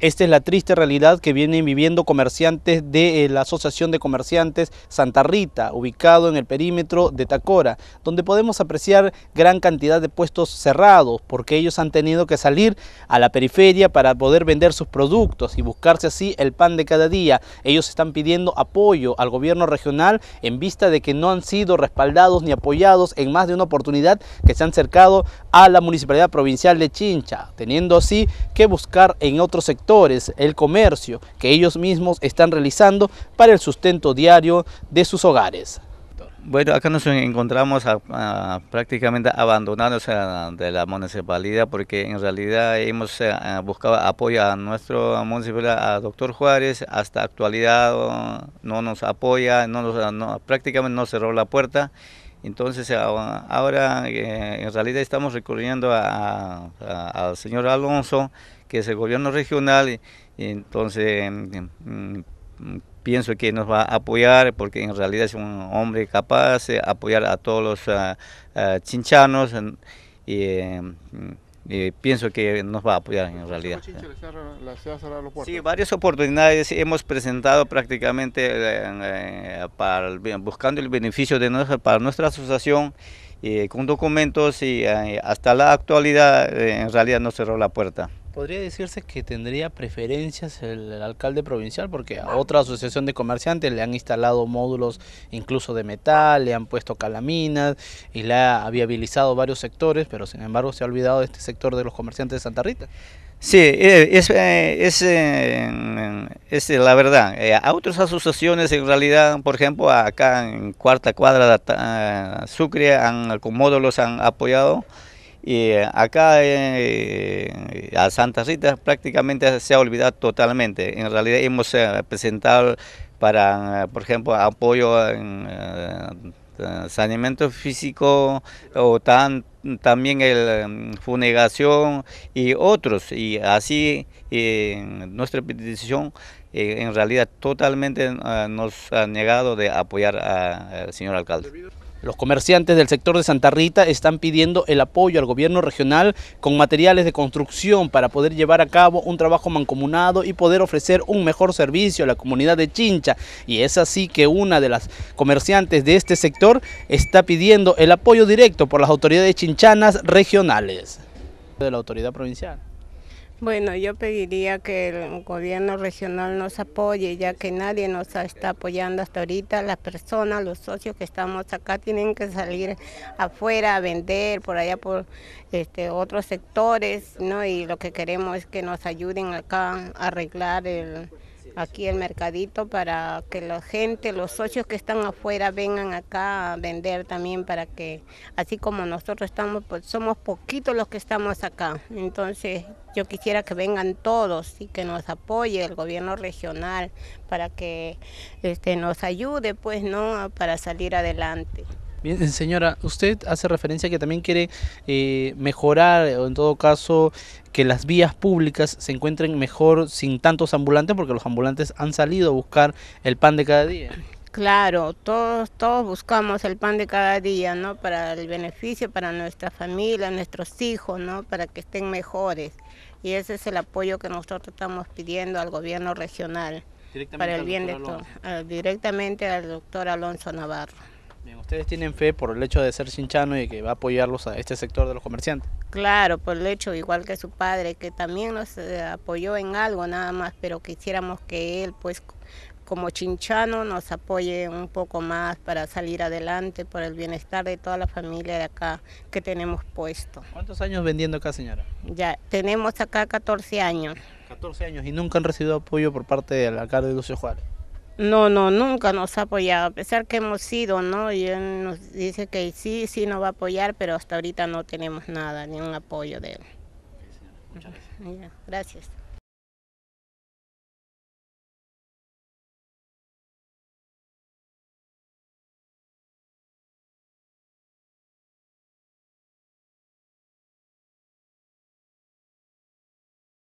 Esta es la triste realidad que vienen viviendo comerciantes de eh, la Asociación de Comerciantes Santa Rita, ubicado en el perímetro de Tacora, donde podemos apreciar gran cantidad de puestos cerrados, porque ellos han tenido que salir a la periferia para poder vender sus productos y buscarse así el pan de cada día. Ellos están pidiendo apoyo al gobierno regional en vista de que no han sido respaldados ni apoyados en más de una oportunidad que se han acercado a la Municipalidad Provincial de Chincha, teniendo así que buscar en otro sector el comercio que ellos mismos están realizando para el sustento diario de sus hogares. Bueno, acá nos encontramos prácticamente abandonados eh, de la municipalidad porque en realidad hemos eh, buscado apoyo a nuestro municipalidad, a doctor Juárez, hasta actualidad eh, no nos apoya, no prácticamente no cerró la puerta entonces ahora eh, en realidad estamos recurriendo al señor Alonso, que es el gobierno regional, y, entonces mm, mm, pienso que nos va a apoyar porque en realidad es un hombre capaz de apoyar a todos los ah, ah, chinchanos. Y, eh, y pienso que nos va a apoyar en realidad. Sí, varias oportunidades hemos presentado prácticamente eh, eh, eh, buscando el beneficio de para nuestra asociación con documentos y hasta la actualidad en realidad no cerró la puerta podría decirse que tendría preferencias el, alcalde provincial porque a otra asociación de comerciantes le han instalado módulos incluso de metal, le han puesto calaminas y le ha viabilizado varios sectores, pero sin embargo se ha olvidado de este sector de los comerciantes de Santa Rita. Sí, eh, es, eh, es, eh, la verdad. A otras asociaciones, en realidad, por ejemplo, acá en Cuarta Cuadra de Sucre, han, con módulos han apoyado y eh, acá eh, a Santa Rita prácticamente se ha olvidado totalmente. En realidad hemos eh, presentado para, eh, por ejemplo, apoyo en saneamiento físico o también el mm, funegación y otros. Y así nuestra petición en realidad totalmente nos ha negado de apoyar al señor alcalde. Los comerciantes del sector de Santa Rita están pidiendo el apoyo al gobierno regional con materiales de construcción para poder llevar a cabo un trabajo mancomunado y poder ofrecer un mejor servicio a la comunidad de Chincha. Y es así que una de las comerciantes de este sector está pidiendo el apoyo directo por las autoridades chinchanas regionales de la autoridad provincial. Bueno, yo pediría que el gobierno regional nos apoye, ya que nadie nos está apoyando hasta ahorita. Las personas, los socios que estamos acá tienen que salir afuera a vender, por allá por este, otros sectores, ¿no? Y lo que queremos es que nos ayuden acá a arreglar el aquí el mercadito para que la gente, los socios que están afuera vengan acá a vender también para que, así como nosotros estamos, pues, somos poquitos los que estamos acá. Entonces yo quisiera que vengan todos y que nos apoye el gobierno regional para que este, nos ayude pues no para salir adelante. Bien, señora, usted hace referencia que también quiere eh, mejorar, o en todo caso, que las vías públicas se encuentren mejor sin tantos ambulantes, porque los ambulantes han salido a buscar el pan de cada día. Claro, todos, todos buscamos el pan de cada día, ¿no? Para el beneficio, para nuestra familia, nuestros hijos, ¿no? Para que estén mejores. Y ese es el apoyo que nosotros estamos pidiendo al gobierno regional para el bien de todos. Ah, directamente al doctor Alonso Navarro. Bien, ustedes tienen fe por el hecho de ser chinchano y que va a apoyarlos a este sector de los comerciantes. Claro, por el hecho, igual que su padre, que también nos eh, apoyó en algo nada más, pero quisiéramos que él, pues, como chinchano, nos apoye un poco más para salir adelante por el bienestar de toda la familia de acá que tenemos puesto. ¿Cuántos años vendiendo acá, señora? Ya, tenemos acá 14 años. 14 años y nunca han recibido apoyo por parte del alcalde Lucio Juárez. No, no, nunca nos ha apoyado, a pesar que hemos ido, ¿no? Y él nos dice que sí, sí nos va a apoyar, pero hasta ahorita no tenemos nada, ni un apoyo de él. gracias. gracias.